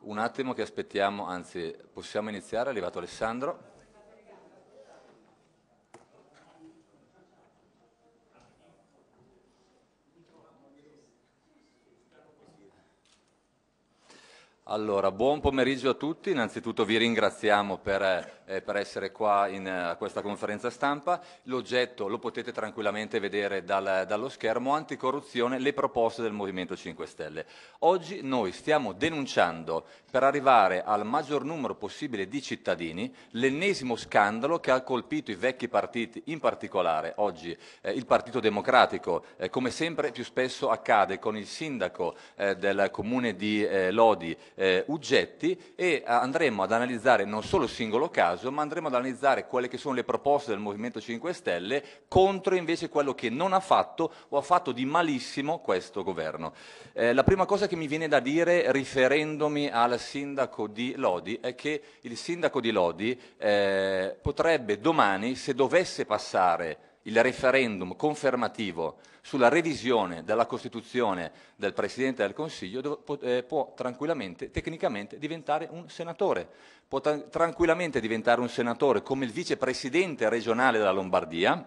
Un attimo che aspettiamo, anzi possiamo iniziare, è arrivato Alessandro. Allora, buon pomeriggio a tutti, innanzitutto vi ringraziamo per eh, eh, per essere qua in, eh, a questa conferenza stampa. L'oggetto lo potete tranquillamente vedere dal, dallo schermo, anticorruzione, le proposte del Movimento 5 Stelle. Oggi noi stiamo denunciando per arrivare al maggior numero possibile di cittadini l'ennesimo scandalo che ha colpito i vecchi partiti, in particolare oggi eh, il Partito Democratico, eh, come sempre più spesso accade con il sindaco eh, del comune di eh, Lodi, Uggetti, e andremo ad analizzare non solo il singolo caso, caso, ma andremo ad analizzare quelle che sono le proposte del Movimento 5 Stelle contro invece quello che non ha fatto o ha fatto di malissimo questo governo. Eh, la prima cosa che mi viene da dire riferendomi al sindaco di Lodi è che il sindaco di Lodi eh, potrebbe domani, se dovesse passare il referendum confermativo sulla revisione della Costituzione del Presidente del Consiglio eh, può tranquillamente, tecnicamente, diventare un senatore. Può tranquillamente diventare un senatore come il vicepresidente regionale della Lombardia,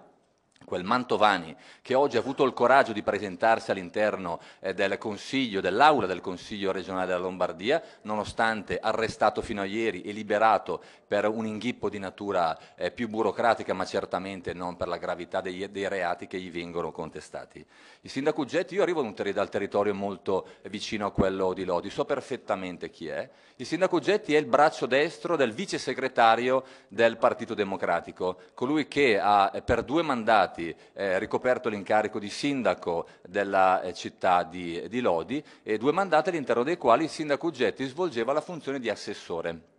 quel Mantovani che oggi ha avuto il coraggio di presentarsi all'interno eh, del Consiglio, dell'aula del Consiglio regionale della Lombardia, nonostante arrestato fino a ieri e liberato per un inghippo di natura eh, più burocratica, ma certamente non per la gravità dei, dei, reati che gli vengono contestati. Il sindaco Uggetti, io arrivo ter dal territorio molto vicino a quello di Lodi, so perfettamente chi è. Il sindaco Uggetti è il braccio destro del vice segretario del Partito Democratico, colui che ha eh, per due mandati stati, eh, ricoperto l'incarico di sindaco della eh, città di, di, Lodi e due mandati all'interno dei quali il sindaco Uggetti svolgeva la funzione di assessore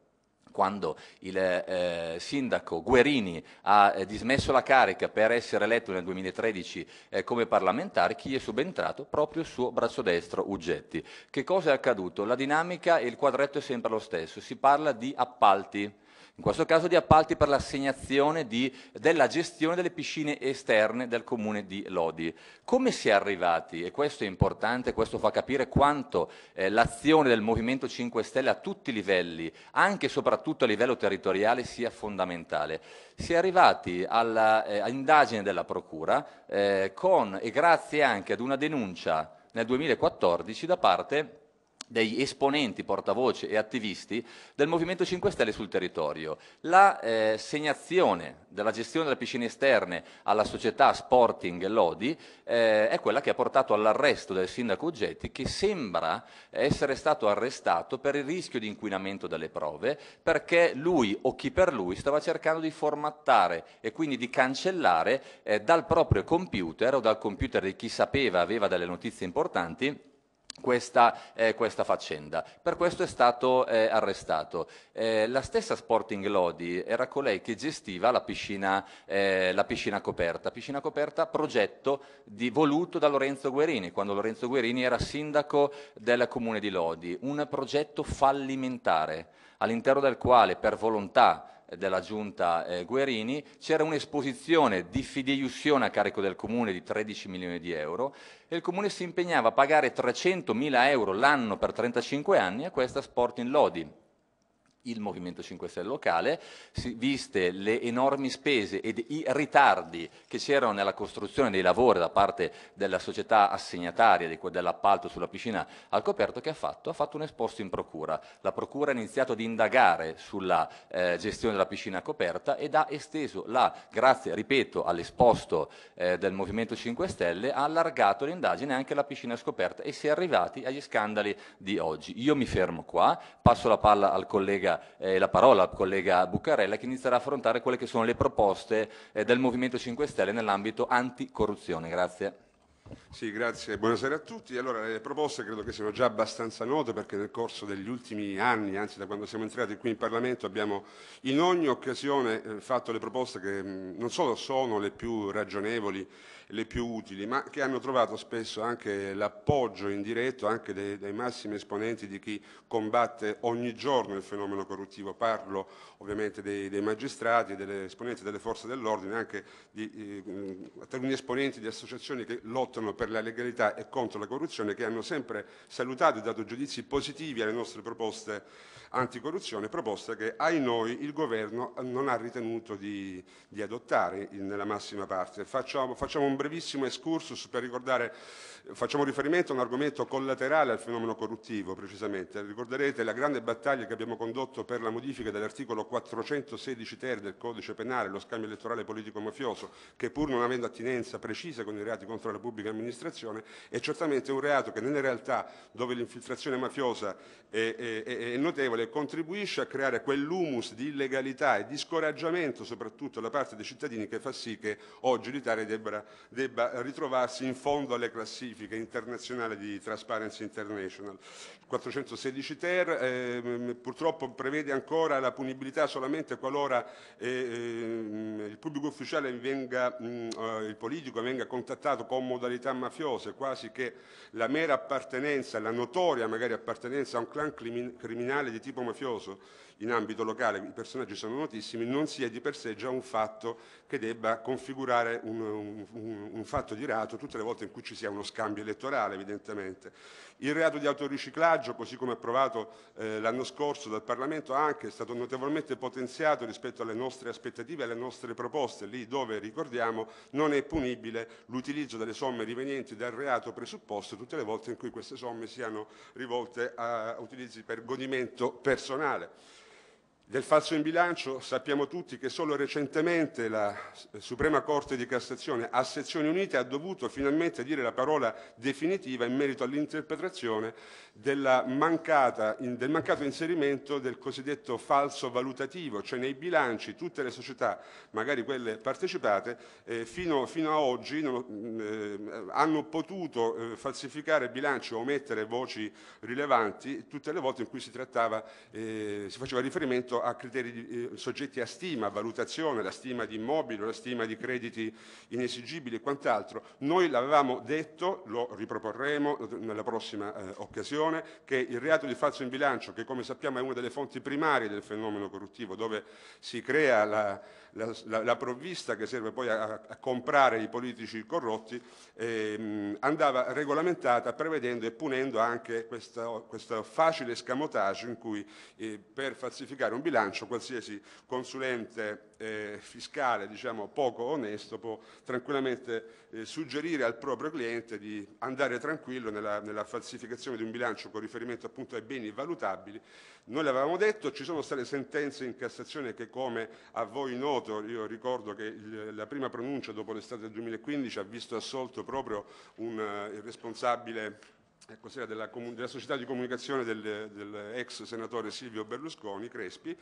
quando il eh, sindaco Guerini ha eh, dismesso la carica per essere eletto nel 2013 eh, come parlamentare, chi è subentrato? Proprio il suo braccio destro, Uggetti. Che cosa è accaduto? La dinamica e il quadretto è sempre lo stesso, si parla di appalti in questo caso di appalti per l'assegnazione della gestione delle piscine esterne del comune di Lodi. Come si è arrivati, e questo è importante, questo fa capire quanto eh, l'azione del Movimento 5 Stelle a tutti i livelli, anche e soprattutto a livello territoriale, sia fondamentale. Si è arrivati all'indagine eh, della Procura eh, con, e grazie anche ad una denuncia nel 2014 da parte degli esponenti, portavoce e attivisti del Movimento 5 Stelle sul territorio. La eh, segnazione della gestione delle piscine esterne alla società Sporting Lodi eh, è quella che ha portato all'arresto del sindaco Uggetti che sembra essere stato arrestato per il rischio di inquinamento delle prove perché lui o chi per lui stava cercando di formattare e quindi di cancellare eh, dal proprio computer o dal computer di chi sapeva aveva delle notizie importanti questa, eh, questa, faccenda. Per questo è stato eh, arrestato. Eh, la stessa Sporting Lodi era colei che gestiva la piscina, eh, la piscina coperta, piscina coperta progetto di, voluto da Lorenzo Guerini, quando Lorenzo Guerini era sindaco del comune di Lodi, un progetto fallimentare all'interno del quale per volontà della giunta eh, Guerini, c'era un'esposizione di fideiussione a carico del comune di 13 milioni di euro e il comune si impegnava a pagare 300 mila euro l'anno per 35 anni a questa Sporting Lodi, il Movimento 5 Stelle locale, viste le enormi spese ed i ritardi che c'erano nella costruzione dei lavori da parte della società assegnataria dell'appalto sulla piscina al coperto, che ha fatto? Ha fatto un esposto in procura. La procura ha iniziato ad indagare sulla eh, gestione della piscina coperta ed ha esteso la, grazie, ripeto, all'esposto eh, del Movimento 5 Stelle, ha allargato l'indagine anche alla piscina scoperta e si è arrivati agli scandali di oggi. Io mi fermo qua, passo la palla al collega collega, eh, la parola al collega Buccarella che inizierà a affrontare quelle che sono le proposte eh, del Movimento 5 Stelle nell'ambito anticorruzione. Grazie. Sì, grazie. Buonasera a tutti. Allora, le proposte credo che siano già abbastanza note perché nel corso degli ultimi anni, anzi da quando siamo entrati qui in Parlamento, abbiamo in ogni occasione eh, fatto le proposte che mm, non solo sono le più ragionevoli le più utili, ma che hanno trovato spesso anche l'appoggio indiretto anche dei, dei massimi esponenti di chi combatte ogni giorno il fenomeno corruttivo. Parlo ovviamente dei, dei magistrati, delle esponenti delle forze dell'ordine, anche di eh, alcuni esponenti di associazioni che lottano per la legalità e contro la corruzione, che hanno sempre salutato e dato giudizi positivi alle nostre proposte anticorruzione, proposta che ai noi il governo non ha ritenuto di, di adottare in, nella massima parte. Facciamo, facciamo, un brevissimo excursus per ricordare, facciamo riferimento a un argomento collaterale al fenomeno corruttivo precisamente. Ricorderete la grande battaglia che abbiamo condotto per la modifica dell'articolo 416 ter del codice penale, lo scambio elettorale politico-mafioso, che pur non avendo attinenza precisa con i reati contro la pubblica amministrazione, è certamente un reato che nelle realtà dove l'infiltrazione mafiosa è, è, è notevole regole contribuisce a creare quell'humus di illegalità e di scoraggiamento soprattutto da parte dei cittadini che fa sì che oggi l'Italia debba, debba ritrovarsi in fondo alle classifiche internazionali di Transparency International. 416 ter eh, purtroppo prevede ancora la punibilità solamente qualora eh, ehm, il pubblico ufficiale venga, mh, mm, eh, il politico venga contattato con modalità mafiose, quasi che la mera appartenenza, la notoria magari appartenenza a un clan criminale di tipo mafioso in ambito locale i personaggi sono notissimi, non si è di per sé già un fatto che debba configurare un, un, un, fatto di reato tutte le volte in cui ci sia uno scambio elettorale, evidentemente. Il reato di autoriciclaggio, così come approvato eh, l'anno scorso dal Parlamento, anche è stato notevolmente potenziato rispetto alle nostre aspettative e alle nostre proposte, lì dove, ricordiamo, non è punibile l'utilizzo delle somme rivenienti dal reato presupposto tutte le volte in cui queste somme siano rivolte a utilizzi per godimento personale. Del falso in bilancio sappiamo tutti che solo recentemente la Suprema Corte di Cassazione a sezioni unite ha dovuto finalmente dire la parola definitiva in merito all'interpretazione del mancato inserimento del cosiddetto falso valutativo, cioè nei bilanci tutte le società, magari quelle partecipate, eh, fino, fino, a oggi non, mm, eh, hanno potuto eh, falsificare bilanci o omettere voci rilevanti tutte le volte in cui si, trattava, eh, si faceva riferimento a criteri eh, soggetti a stima, a valutazione, la stima di immobili, la stima di crediti inesigibili e quant'altro. Noi l'avevamo detto, lo riproporremo nella prossima eh, occasione, che il reato di falso in bilancio, che come sappiamo è una delle fonti primarie del fenomeno corruttivo, dove si crea la, la, la, la provvista che serve poi a, a comprare i politici corrotti, ehm, andava regolamentata prevedendo e punendo anche questo facile scamotaggio in cui eh, per falsificare un bilancio bilancio qualsiasi consulente eh, fiscale diciamo, poco onesto può tranquillamente eh, suggerire al proprio cliente di andare tranquillo nella, nella, falsificazione di un bilancio con riferimento appunto ai beni valutabili. Noi l'avevamo detto, ci sono state sentenze in Cassazione che come a voi noto, io ricordo che il, la prima pronuncia dopo l'estate del 2015 ha visto assolto proprio un, uh, il responsabile ecco, della, della, società di comunicazione del, dell'ex senatore Silvio Berlusconi, Crespi,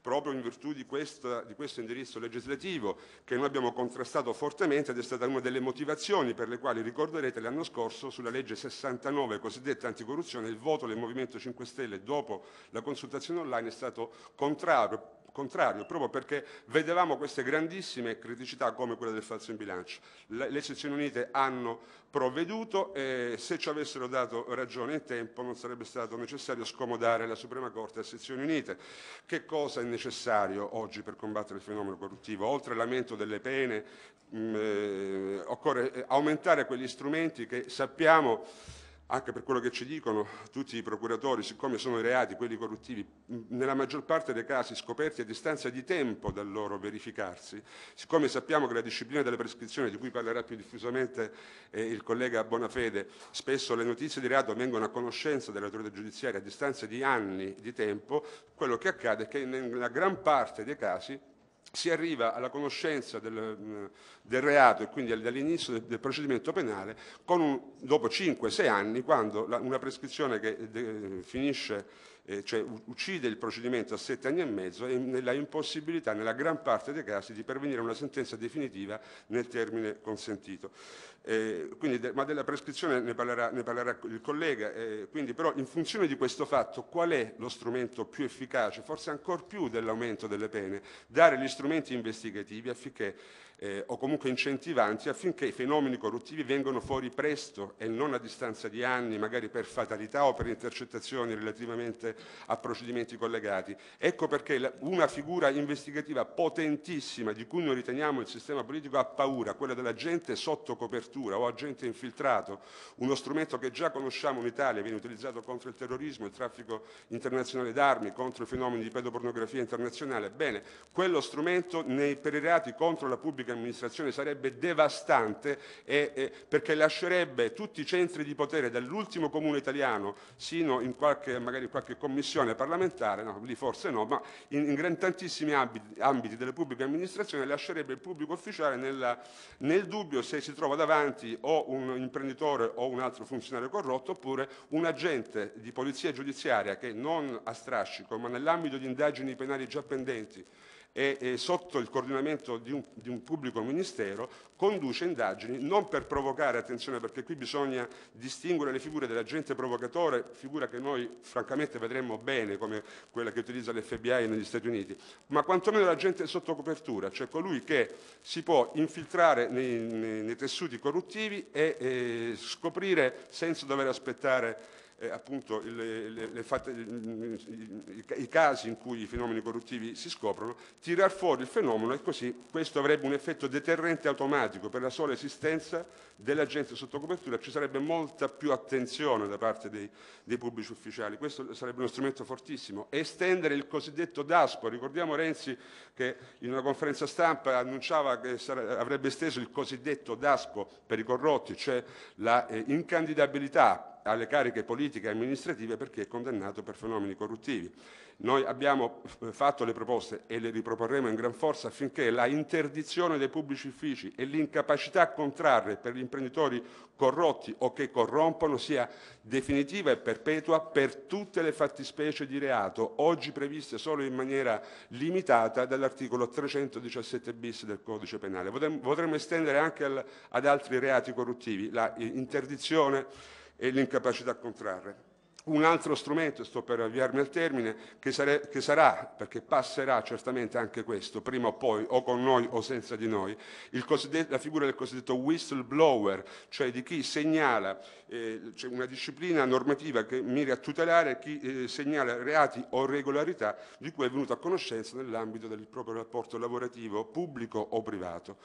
proprio in virtù di, questa, di, questo indirizzo legislativo che noi abbiamo contrastato fortemente ed è stata una delle motivazioni per le quali ricorderete l'anno scorso sulla legge 69 cosiddetta anticorruzione il voto del Movimento 5 Stelle dopo la consultazione online è stato contrario contrario, proprio perché vedevamo queste grandissime criticità come quella del falso in bilancio. Le, le sezioni unite hanno provveduto e se ci avessero dato ragione in tempo non sarebbe stato necessario scomodare la Suprema Corte a sezioni unite. Che cosa è necessario oggi per combattere il fenomeno corruttivo? Oltre all'aumento delle pene mh, mm, eh, occorre eh, aumentare quegli strumenti che sappiamo anche per quello che ci dicono tutti i procuratori, siccome sono i reati, quelli corruttivi, nella maggior parte dei casi scoperti a distanza di tempo dal loro verificarsi, siccome sappiamo che la disciplina delle prescrizioni, di cui parlerà più diffusamente eh, il collega Bonafede, spesso le notizie di reato vengono a conoscenza dell'autorità giudiziaria a distanza di anni di tempo, quello che accade è che nella gran parte dei casi si arriva alla conoscenza del, del reato e quindi all'inizio del, del, procedimento penale un, dopo 5-6 anni quando la, una prescrizione che eh, de, finisce eh, cioè uccide il procedimento a sette anni e mezzo e nella impossibilità, nella gran parte dei casi, di pervenire a una sentenza definitiva nel termine consentito. Eh, de ma della prescrizione ne parlerà, ne parlerà il collega, eh, quindi però in funzione di questo fatto qual è lo strumento più efficace, forse ancor più dell'aumento delle pene? Dare gli strumenti investigativi affinché eh, o comunque incentivanti affinché i fenomeni corruttivi vengano fuori presto e non a distanza di anni, magari per fatalità o per intercettazioni relativamente a procedimenti collegati. Ecco perché una figura investigativa potentissima di cui noi riteniamo il sistema politico ha paura, quella dell'agente sotto copertura o agente infiltrato, uno strumento che già conosciamo in Italia, viene utilizzato contro il terrorismo, il traffico internazionale d'armi, contro i fenomeni di pedopornografia internazionale. Bene, quello strumento nei, per i reati contro la pubblica pubblica amministrazione sarebbe devastante e, e, perché lascerebbe tutti i centri di potere dall'ultimo comune italiano sino in qualche, magari qualche commissione parlamentare, no, lì forse no, ma in, in tantissimi ambiti, ambiti, delle pubbliche amministrazioni lascerebbe il pubblico ufficiale nella, nel dubbio se si trova davanti o un imprenditore o un altro funzionario corrotto oppure un agente di polizia giudiziaria che non a strascico ma nell'ambito di indagini penali già pendenti e, e sotto il coordinamento di un, di un pubblico ministero conduce indagini non per provocare, attenzione perché qui bisogna distinguere le figure dell'agente provocatore, figura che noi francamente vedremmo bene come quella che utilizza l'FBI negli Stati Uniti, ma quantomeno l'agente sotto copertura, cioè colui che si può infiltrare nei, nei, nei tessuti corruttivi e eh, scoprire senza dover aspettare eh, appunto le, le, le fatte, i, i, casi in cui i fenomeni corruttivi si scoprono, tirar fuori il fenomeno e così questo avrebbe un effetto deterrente automatico per la sola esistenza dell'agente sotto copertura, ci sarebbe molta più attenzione da parte dei, dei pubblici ufficiali, questo sarebbe uno strumento fortissimo. Estendere il cosiddetto DASPO, ricordiamo Renzi che in una conferenza stampa annunciava che sare, avrebbe esteso il cosiddetto DASPO per i corrotti, cioè la eh, incandidabilità alle cariche politiche e amministrative perché è condannato per fenomeni corruttivi. Noi abbiamo eh, fatto le proposte e le riproporremo in gran forza affinché la interdizione dei pubblici uffici e l'incapacità a contrarre per gli imprenditori corrotti o che corrompono sia definitiva e perpetua per tutte le fattispecie di reato, oggi previste solo in maniera limitata dall'articolo 317 bis del codice penale. Potremmo estendere anche ad altri reati corruttivi la interdizione e l'incapacità a contrarre. Un altro strumento, sto per avviarmi al termine, che, sare- che, sarà, perché passerà certamente anche questo, prima o poi, o con noi o senza di noi, la figura del cosiddetto whistleblower, cioè di chi segnala, eh, cioè una disciplina normativa che mira a tutelare chi eh, segnala reati o irregolarità di cui è venuto a conoscenza nell'ambito del proprio rapporto lavorativo pubblico o privato.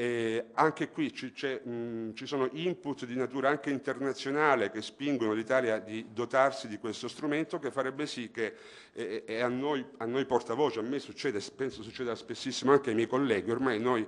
E anche qui ci, mh, ci, sono input di natura anche internazionale che spingono l'Italia di dotarsi di questo strumento che farebbe sì che, e, e a, noi, a noi portavoce, a me succede, penso succeda spessissimo anche ai miei colleghi, ormai noi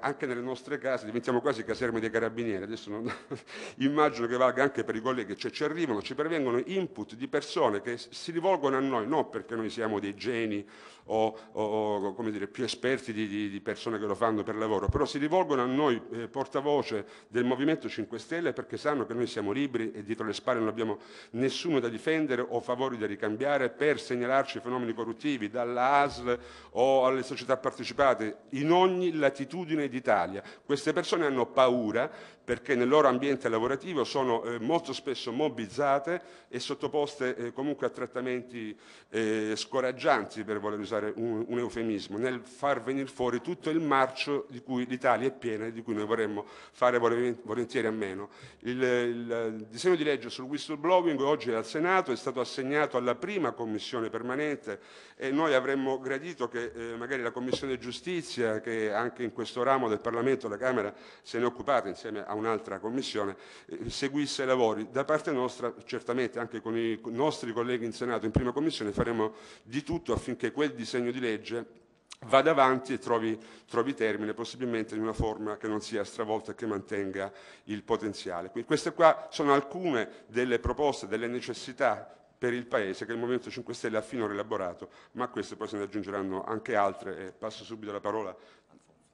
anche nelle nostre case, diventiamo quasi caserme dei carabinieri, adesso non, immagino che valga anche per i colleghi che cioè, ci arrivano, ci pervengono input di persone che si rivolgono a noi, non perché noi siamo dei geni o, o dire, più esperti di, di, di, persone che lo fanno per lavoro, però si rivolgono a noi eh, portavoce del Movimento 5 Stelle perché sanno che noi siamo liberi e dietro le spalle non abbiamo nessuno da difendere o favori da ricambiare per segnalarci fenomeni corruttivi dalla ASL o alle società partecipate in ogni latitudine dell'altitudine d'Italia. Queste persone hanno paura perché nel loro ambiente lavorativo sono eh, molto spesso mobbizzate e sottoposte eh, comunque a trattamenti eh, scoraggianti, per voler usare un, un, eufemismo, nel far venire fuori tutto il marcio di cui l'Italia è piena e di cui noi vorremmo fare volentieri a meno. Il, il, disegno di legge sul whistleblowing oggi è al Senato, è stato assegnato alla prima commissione permanente e noi avremmo gradito che eh, magari la Commissione Giustizia, che anche in questo ramo del Parlamento, la Camera, se ne è occupata insieme a un'altra commissione, eh, seguisse i lavori. Da parte nostra, certamente anche con i nostri colleghi in Senato, in prima commissione, faremo di tutto affinché quel disegno di legge vada avanti e trovi, trovi, termine, possibilmente in una forma che non sia stravolta e che mantenga il potenziale. Quindi queste qua sono alcune delle proposte, delle necessità per il Paese che il Movimento 5 Stelle ha finora elaborato, ma a queste poi se ne aggiungeranno anche altre e passo subito la parola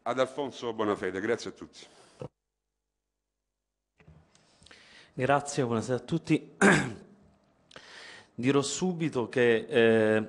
ad Alfonso Bonafede. Grazie a tutti. Grazie, buonasera a tutti. Dirò subito che eh,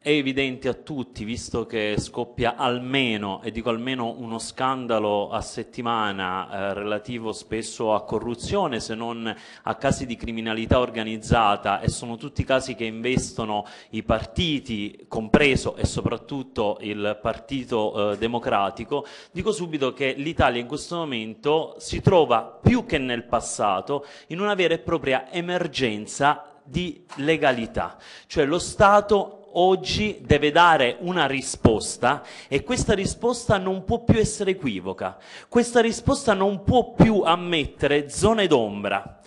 è evidente a tutti, visto che scoppia almeno, e dico almeno uno scandalo a settimana eh, relativo spesso a corruzione, se non a casi di criminalità organizzata, e sono tutti casi che investono i partiti, compreso e soprattutto il Partito eh, Democratico, dico subito che l'Italia in questo momento si trova più che nel passato in una vera e propria emergenza di legalità, cioè lo Stato oggi deve dare una risposta e questa risposta non può più essere equivoca, questa risposta non può più ammettere zone d'ombra.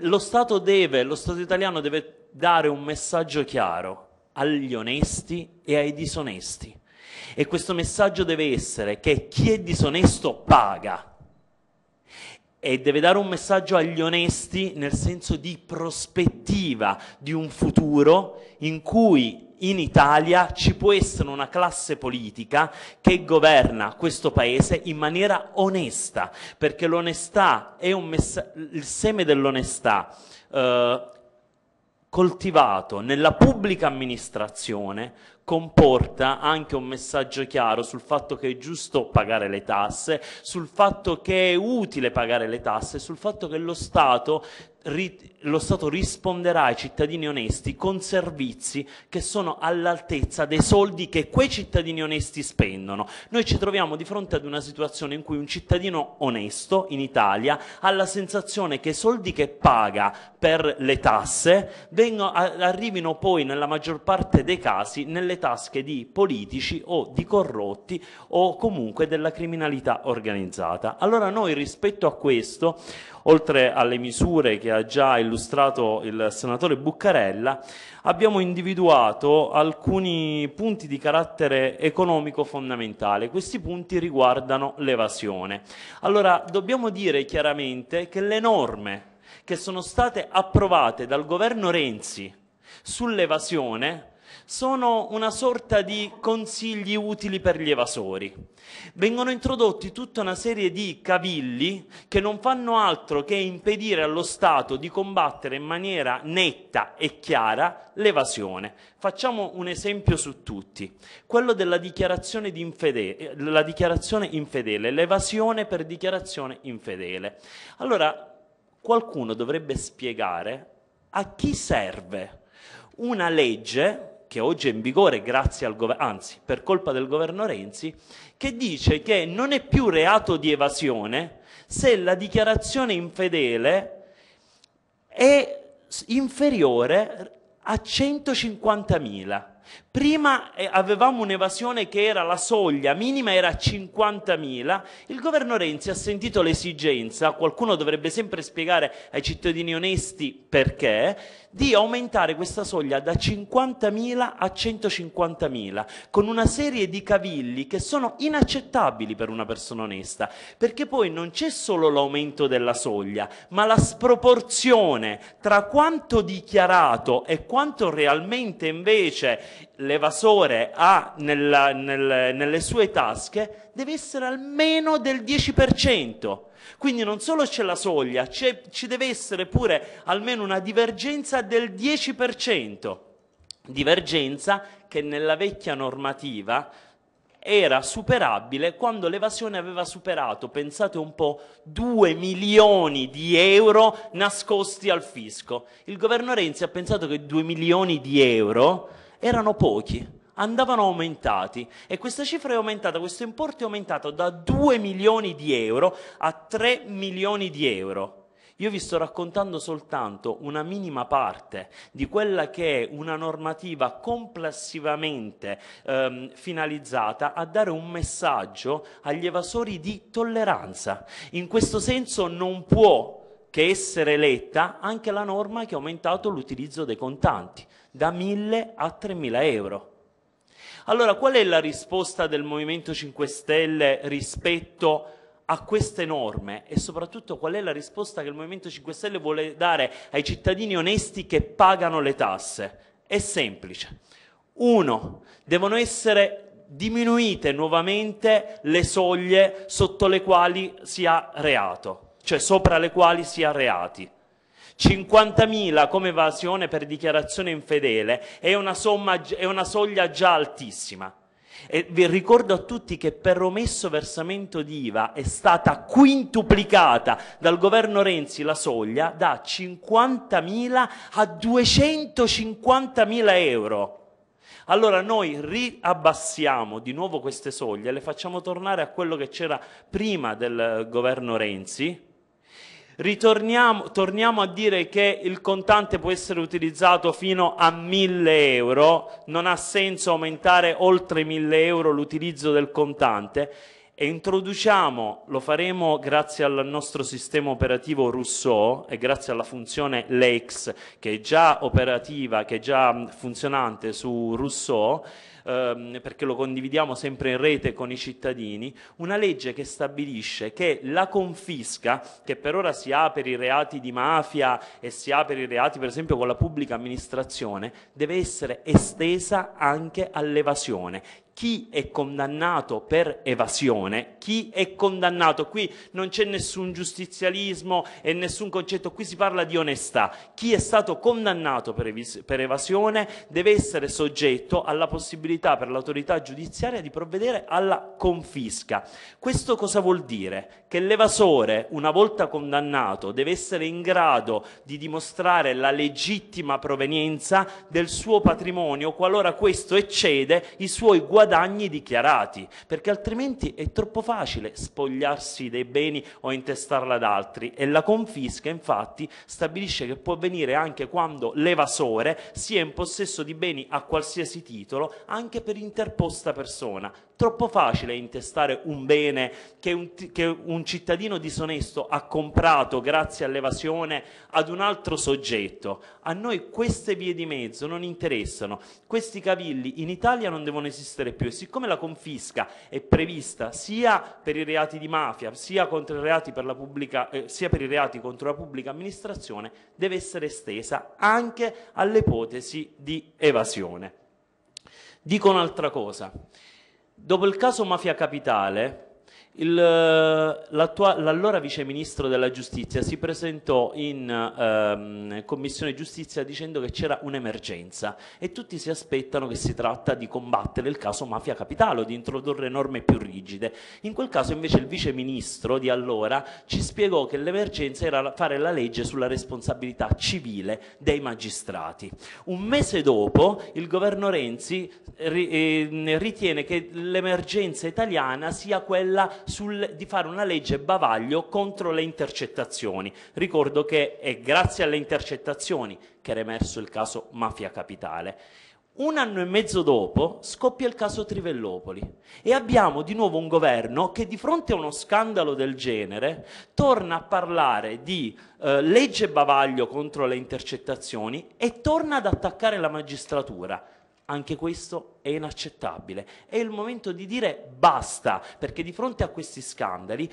lo Stato deve, lo Stato italiano deve dare un messaggio chiaro agli onesti e ai disonesti. E questo messaggio deve essere che chi è disonesto paga e deve dare un messaggio agli onesti nel senso di prospettiva di un futuro in cui in Italia ci può essere una classe politica che governa questo paese in maniera onesta, perché l'onestà è un messa- il seme dell'onestà eh, coltivato nella pubblica amministrazione comporta anche un messaggio chiaro sul fatto che è giusto pagare le tasse, sul fatto che è utile pagare le tasse, sul fatto che lo Stato lo Stato risponderà ai cittadini onesti con servizi che sono all'altezza dei soldi che quei cittadini onesti spendono. Noi ci troviamo di fronte ad una situazione in cui un cittadino onesto in Italia ha la sensazione che i soldi che paga per le tasse vengono, arrivino poi nella maggior parte dei casi nelle tasche di politici o di corrotti o comunque della criminalità organizzata. Allora noi rispetto a questo oltre alle misure che ha già illustrato il senatore Buccarella, abbiamo individuato alcuni punti di carattere economico fondamentale. Questi punti riguardano l'evasione. Allora, dobbiamo dire chiaramente che le norme che sono state approvate dal governo Renzi sull'evasione sono una sorta di consigli utili per gli evasori. Vengono introdotti tutta una serie di cavilli che non fanno altro che impedire allo Stato di combattere in maniera netta e chiara l'evasione. Facciamo un esempio su tutti, quello della dichiarazione, di infedele, la dichiarazione infedele, l'evasione per dichiarazione infedele. Allora, qualcuno dovrebbe spiegare a chi serve una legge che oggi è in vigore grazie al governo, anzi per colpa del governo Renzi, che dice che non è più reato di evasione se la dichiarazione infedele è inferiore a 150.000. Prima eh, avevamo un'evasione che era la soglia minima era 50.000, il governo Renzi ha sentito l'esigenza, qualcuno dovrebbe sempre spiegare ai cittadini onesti perché, di aumentare questa soglia da 50.000 a 150.000, con una serie di cavilli che sono inaccettabili per una persona onesta, perché poi non c'è solo l'aumento della soglia, ma la sproporzione tra quanto dichiarato e quanto realmente invece l'evasore ha nella, nel, nelle sue tasche deve essere almeno del 10%. Quindi non solo c'è la soglia, c'è, ci deve essere pure almeno una divergenza del 10%. Divergenza che nella vecchia normativa era superabile quando l'evasione aveva superato, pensate un po', 2 milioni di euro nascosti al fisco. Il governo Renzi ha pensato che 2 milioni di euro erano pochi, andavano aumentati e questa cifra è aumentata, questo importo è aumentato da 2 milioni di euro a 3 milioni di euro. Io vi sto raccontando soltanto una minima parte di quella che è una normativa complessivamente ehm, finalizzata a dare un messaggio agli evasori di tolleranza. In questo senso non può che essere letta anche la norma che ha aumentato l'utilizzo dei contanti da 1000 a 3000 euro. Allora, qual è la risposta del Movimento 5 Stelle rispetto a queste norme e soprattutto qual è la risposta che il Movimento 5 Stelle vuole dare ai cittadini onesti che pagano le tasse? È semplice. Uno, devono essere diminuite nuovamente le soglie sotto le quali si ha reato, cioè sopra le quali si ha reati. 50.000 come evasione per dichiarazione infedele è una, somma, è una soglia già altissima. E vi ricordo a tutti che per omesso versamento di IVA è stata quintuplicata dal governo Renzi la soglia da 50.000 a 250.000 euro. Allora noi riabbassiamo di nuovo queste soglie, le facciamo tornare a quello che c'era prima del eh, governo Renzi, Ritorniamo, torniamo a dire che il contante può essere utilizzato fino a 1000 euro, non ha senso aumentare oltre 1000 euro l'utilizzo del contante e introduciamo, lo faremo grazie al nostro sistema operativo Rousseau e grazie alla funzione Lex che è già operativa, che è già funzionante su Rousseau, ehm, perché lo condividiamo sempre in rete con i cittadini, una legge che stabilisce che la confisca, che per ora si ha per i reati di mafia e si ha per i reati per esempio con la pubblica amministrazione, deve essere estesa anche all'evasione chi è condannato per evasione, chi è condannato, qui non c'è nessun giustizialismo e nessun concetto, qui si parla di onestà, chi è stato condannato per, ev- per evasione deve essere soggetto alla possibilità per l'autorità giudiziaria di provvedere alla confisca. Questo cosa vuol dire? Che l'evasore, una volta condannato, deve essere in grado di dimostrare la legittima provenienza del suo patrimonio qualora questo eccede i suoi guadagni guadagni dichiarati, perché altrimenti è troppo facile spogliarsi dei beni o intestarla ad altri e la confisca infatti stabilisce che può avvenire anche quando l'evasore sia in possesso di beni a qualsiasi titolo anche per interposta persona, Troppo facile intestare un bene che un, che un cittadino disonesto ha comprato grazie all'evasione ad un altro soggetto. A noi queste vie di mezzo non interessano, questi cavilli in Italia non devono esistere più e siccome la confisca è prevista sia per i reati di mafia, sia, per pubblica, eh, sia per i reati contro la pubblica amministrazione, deve essere estesa anche all'ipotesi di evasione. Dico un'altra cosa. Dopo il caso Mafia Capitale, il, eh, l'allora viceministro della giustizia si presentò in ehm, commissione giustizia dicendo che c'era un'emergenza e tutti si aspettano che si tratta di combattere il caso mafia capitale o di introdurre norme più rigide. In quel caso invece il viceministro di allora ci spiegò che l'emergenza era fare la legge sulla responsabilità civile dei magistrati. Un mese dopo il governo Renzi eh, ritiene che l'emergenza italiana sia quella sul, di fare una legge bavaglio contro le intercettazioni. Ricordo che è grazie alle intercettazioni che era emerso il caso Mafia Capitale. Un anno e mezzo dopo scoppia il caso Trivellopoli e abbiamo di nuovo un governo che di fronte a uno scandalo del genere torna a parlare di eh, legge bavaglio contro le intercettazioni e torna ad attaccare la magistratura. Anche questo è inaccettabile. È il momento di dire basta, perché di fronte a questi scandali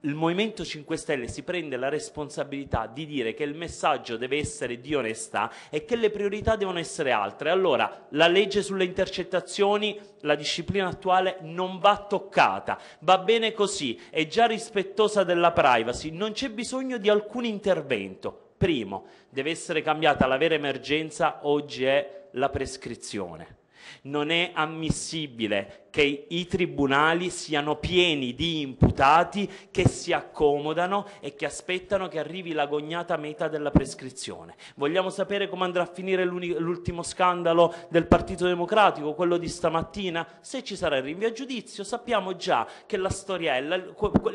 il Movimento 5 Stelle si prende la responsabilità di dire che il messaggio deve essere di onestà e che le priorità devono essere altre. Allora, la legge sulle intercettazioni, la disciplina attuale non va toccata, va bene così, è già rispettosa della privacy, non c'è bisogno di alcun intervento. Primo, deve essere cambiata la vera emergenza, oggi è la prescrizione. Non è ammissibile che i tribunali siano pieni di imputati che si accomodano e che aspettano che arrivi l'agognata meta della prescrizione. Vogliamo sapere come andrà a finire l'ultimo scandalo del Partito Democratico, quello di stamattina? Se ci sarà il rinvio a giudizio sappiamo già che la storiella,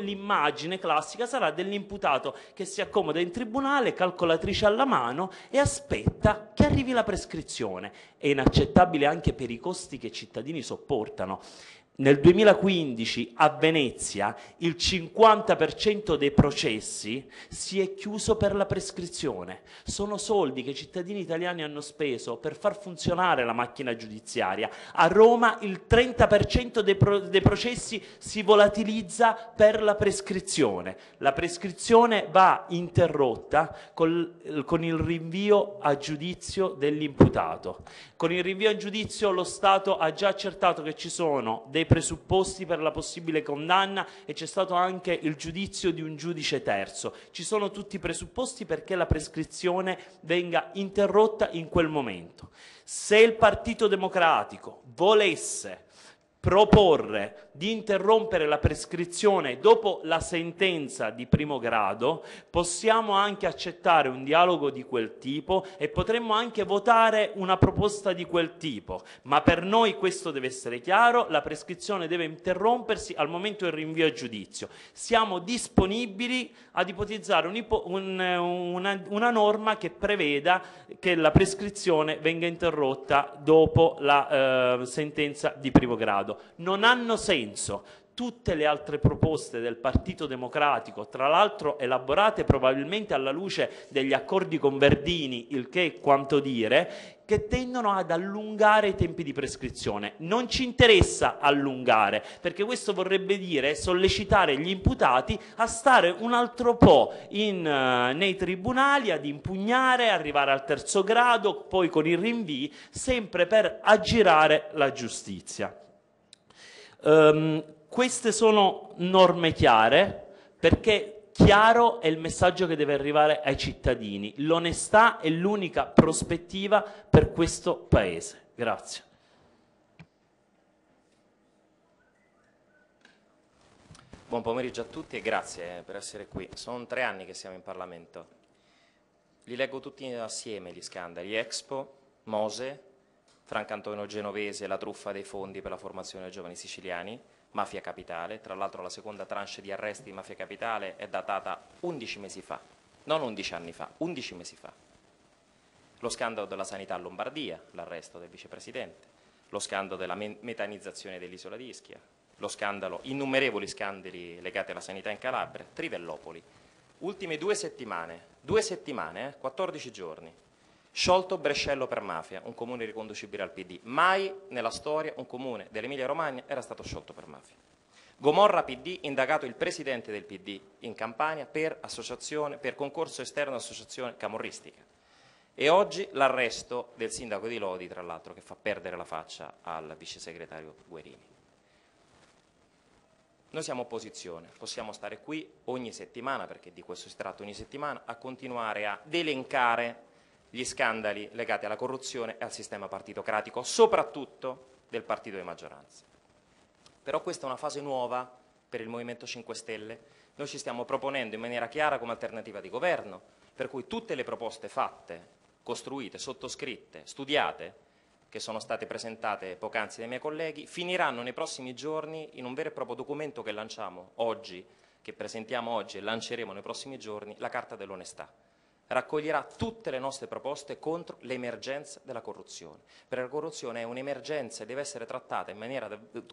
l'immagine classica sarà dell'imputato che si accomoda in tribunale, calcolatrice alla mano e aspetta che arrivi la prescrizione. È inaccettabile anche per i costi che i cittadini sopportano. Nel 2015 a Venezia il 50% dei processi si è chiuso per la prescrizione. Sono soldi che i cittadini italiani hanno speso per far funzionare la macchina giudiziaria. A Roma il 30% dei, pro dei processi si volatilizza per la prescrizione. La prescrizione va interrotta col, con il rinvio a giudizio dell'imputato. Con il rinvio in giudizio lo Stato ha già accertato che ci sono dei presupposti per la possibile condanna e c'è stato anche il giudizio di un giudice terzo. Ci sono tutti i presupposti perché la prescrizione venga interrotta in quel momento. Se il Partito Democratico volesse proporre di interrompere la prescrizione dopo la sentenza di primo grado, possiamo anche accettare un dialogo di quel tipo e potremmo anche votare una proposta di quel tipo, ma per noi questo deve essere chiaro, la prescrizione deve interrompersi al momento del rinvio a giudizio. Siamo disponibili ad ipotizzare un un, una, una norma che preveda che la prescrizione venga interrotta dopo la eh, sentenza di primo grado. Non hanno senso senso tutte le altre proposte del Partito Democratico, tra l'altro elaborate probabilmente alla luce degli accordi con Verdini, il che è quanto dire, che tendono ad allungare i tempi di prescrizione. Non ci interessa allungare, perché questo vorrebbe dire sollecitare gli imputati a stare un altro po' in, eh, nei tribunali, ad impugnare, arrivare al terzo grado, poi con i rinvii, sempre per aggirare la giustizia. Um, queste sono norme chiare perché chiaro è il messaggio che deve arrivare ai cittadini. L'onestà è l'unica prospettiva per questo Paese. Grazie. Buon pomeriggio a tutti e grazie per essere qui. Sono tre anni che siamo in Parlamento. Li leggo tutti assieme gli scandali, Expo, Mose, Antonio Genovese, la truffa dei fondi per la formazione dei giovani siciliani, Mafia Capitale, tra l'altro la seconda tranche di arresti di Mafia Capitale è datata 11 mesi fa, non 11 anni fa, 11 mesi fa. Lo scandalo della sanità a Lombardia, l'arresto del vicepresidente, lo scandalo della metanizzazione dell'isola di Ischia, lo scandalo, innumerevoli scandali legati alla sanità in Calabria, Trivellopoli. Ultime due settimane, due settimane, eh, 14 giorni, Sciolto Brescello per mafia, un comune riconducibile al PD. Mai nella storia un comune dell'Emilia Romagna era stato sciolto per mafia. Gomorra PD, indagato il presidente del PD in Campania per, per concorso esterno associazione camorristica. E oggi l'arresto del sindaco di Lodi, tra l'altro, che fa perdere la faccia al vice segretario Guerini. Noi siamo opposizione, possiamo stare qui ogni settimana, perché di questo si tratta ogni settimana, a continuare a delencare gli scandali legati alla corruzione e al sistema partitocratico, soprattutto del partito di maggioranza. Però questa è una fase nuova per il Movimento 5 Stelle, noi ci stiamo proponendo in maniera chiara come alternativa di governo, per cui tutte le proposte fatte, costruite, sottoscritte, studiate, che sono state presentate poc'anzi dai miei colleghi, finiranno nei prossimi giorni in un vero e proprio documento che lanciamo oggi, che presentiamo oggi e lanceremo nei prossimi giorni, la Carta dell'Onestà raccoglierà tutte le nostre proposte contro l'emergenza della corruzione. Perché la corruzione è un'emergenza e deve essere trattata in maniera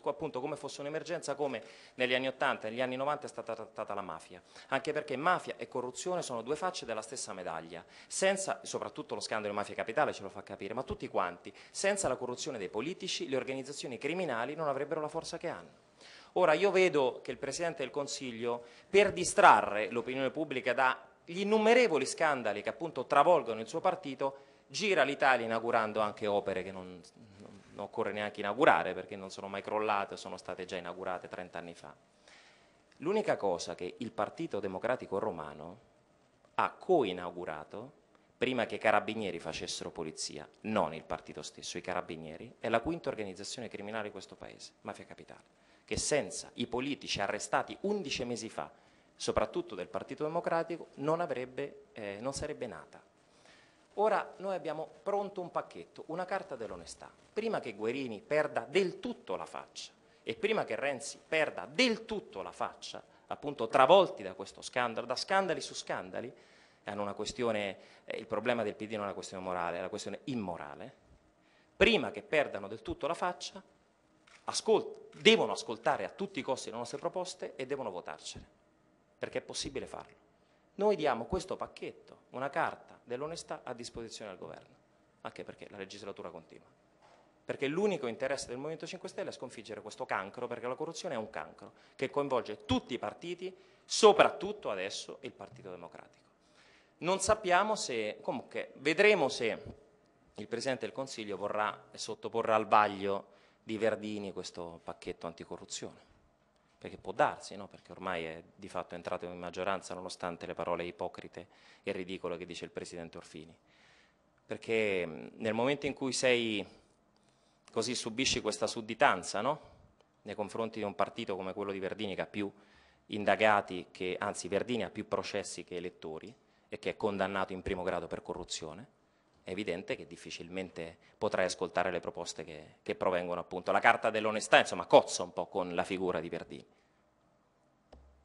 appunto come fosse un'emergenza come negli anni 80 e negli anni 90 è stata trattata la mafia, anche perché mafia e corruzione sono due facce della stessa medaglia, senza, soprattutto lo scandalo di mafia capitale ce lo fa capire, ma tutti quanti, senza la corruzione dei politici le organizzazioni criminali non avrebbero la forza che hanno. Ora io vedo che il Presidente del Consiglio per distrarre l'opinione pubblica da gli innumerevoli scandali che appunto travolgono il suo partito, gira l'Italia inaugurando anche opere che non, non, occorre neanche inaugurare perché non sono mai crollate, sono state già inaugurate 30 anni fa. L'unica cosa che il Partito Democratico Romano ha coinaugurato prima che i carabinieri facessero polizia, non il partito stesso, i carabinieri, è la quinta organizzazione criminale di questo paese, Mafia Capitale, che senza i politici arrestati 11 mesi fa soprattutto del Partito Democratico, non, avrebbe, eh, non sarebbe nata. Ora noi abbiamo pronto un pacchetto, una carta dell'onestà. Prima che Guerini perda del tutto la faccia e prima che Renzi perda del tutto la faccia, appunto travolti da questo scandalo, da scandali su scandali, eh, il problema del PD non è una questione morale, è una questione immorale, prima che perdano del tutto la faccia, ascolt devono ascoltare a tutti i costi le nostre proposte e devono votarcele perché è possibile farlo. Noi diamo questo pacchetto, una carta dell'onestà a disposizione del governo, anche perché la legislatura continua. Perché l'unico interesse del Movimento 5 Stelle è sconfiggere questo cancro, perché la corruzione è un cancro che coinvolge tutti i partiti, soprattutto adesso il Partito Democratico. Non sappiamo se, comunque, vedremo se il Presidente del Consiglio vorrà sottoporre al vaglio di Verdini questo pacchetto anticorruzione perché può darsi, no? perché ormai è di fatto entrato in maggioranza nonostante le parole ipocrite e ridicole che dice il Presidente Orfini. Perché mm, nel momento in cui sei così subisci questa sudditanza no? nei confronti di un partito come quello di Verdini che ha più indagati, che, anzi Verdini ha più processi che elettori e che è condannato in primo grado per corruzione, è evidente che difficilmente potrai ascoltare le proposte che, che provengono appunto. La carta dell'onestà, insomma, cozza un po' con la figura di Verdini.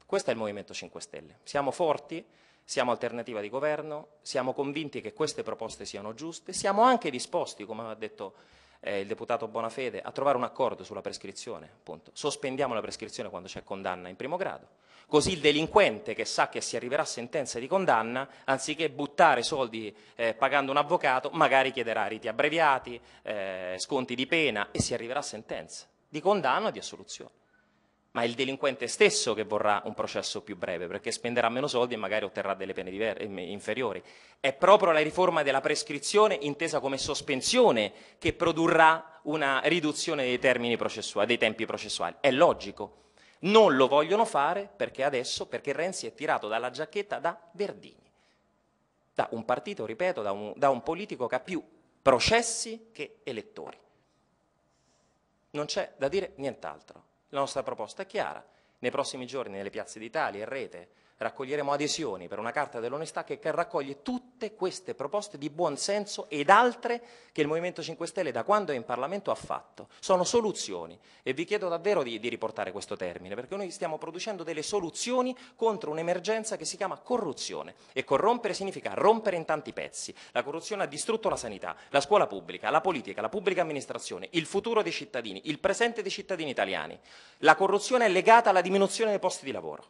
Questo è il Movimento 5 Stelle. Siamo forti, siamo alternativa di governo, siamo convinti che queste proposte siano giuste, siamo anche disposti, come ha detto eh, il deputato Bonafede, a trovare un accordo sulla prescrizione. Appunto. Sospendiamo la prescrizione quando c'è condanna in primo grado, così il delinquente che sa che si arriverà a sentenza di condanna, anziché buttare soldi eh, pagando un avvocato, magari chiederà riti abbreviati, eh, sconti di pena e si arriverà a sentenza di condanna o di assoluzione ma è il delinquente stesso che vorrà un processo più breve, perché spenderà meno soldi e magari otterrà delle pene eh, inferiori. È proprio la riforma della prescrizione, intesa come sospensione, che produrrà una riduzione dei, dei tempi processuali. È logico. Non lo vogliono fare perché adesso, perché Renzi è tirato dalla giacchetta da Verdini, da un partito, ripeto, da un, da un politico che ha più processi che elettori. Non c'è da dire nient'altro. La nostra proposta è chiara, nei prossimi giorni nelle piazze d'Italia, in rete, raccoglieremo adesioni per una carta dell'onestà che raccoglie tutte queste proposte di buonsenso ed altre che il Movimento 5 Stelle da quando è in Parlamento ha fatto. Sono soluzioni e vi chiedo davvero di, di riportare questo termine perché noi stiamo producendo delle soluzioni contro un'emergenza che si chiama corruzione e corrompere significa rompere in tanti pezzi. La corruzione ha distrutto la sanità, la scuola pubblica, la politica, la pubblica amministrazione, il futuro dei cittadini, il presente dei cittadini italiani. La corruzione è legata alla diminuzione dei posti di lavoro.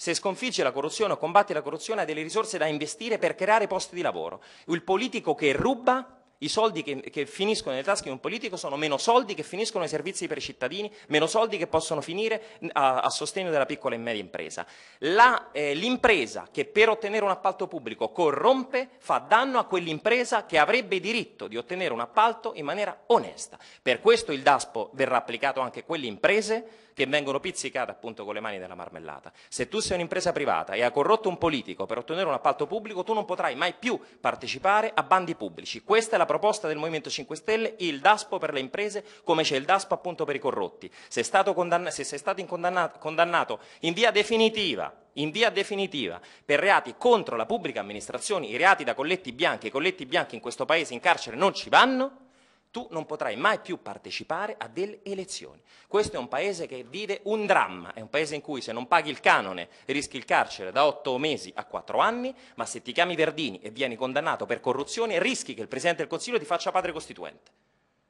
Se sconfigge la corruzione o combatte la corruzione ha delle risorse da investire per creare posti di lavoro. Il politico che ruba i soldi che, che, finiscono nelle tasche di un politico sono meno soldi che finiscono nei servizi per i cittadini, meno soldi che possono finire a, a sostegno della piccola e media impresa. La, eh, l'impresa che per ottenere un appalto pubblico corrompe fa danno a quell'impresa che avrebbe diritto di ottenere un appalto in maniera onesta. Per questo il DASPO verrà applicato anche a quelle imprese che vengono pizzicate appunto con le mani della marmellata. Se tu sei un'impresa privata e hai corrotto un politico per ottenere un appalto pubblico, tu non potrai mai più partecipare a bandi pubblici. Questa è la proposta del Movimento 5 Stelle, il DASPO per le imprese, come c'è il DASPO appunto per i corrotti. Se, se sei stato condannato, condannato in via definitiva in via definitiva per reati contro la pubblica amministrazione, i reati da colletti bianchi, i colletti bianchi in questo Paese in carcere non ci vanno, tu non potrai mai più partecipare a delle elezioni. Questo è un paese che vive un dramma, è un paese in cui se non paghi il canone rischi il carcere da otto mesi a quattro anni, ma se ti chiami Verdini e vieni condannato per corruzione rischi che il Presidente del Consiglio ti faccia padre costituente.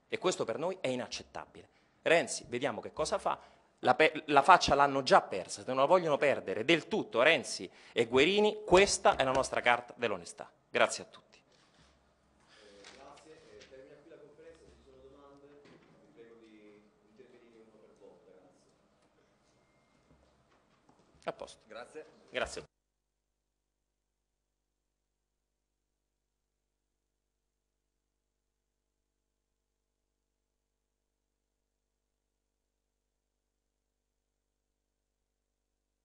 E questo per noi è inaccettabile. Renzi, vediamo che cosa fa. La, la faccia l'hanno già persa, se non la vogliono perdere del tutto Renzi e Guerini, questa è la nostra carta dell'onestà. Grazie a tutti. A posto. Grazie. Grazie.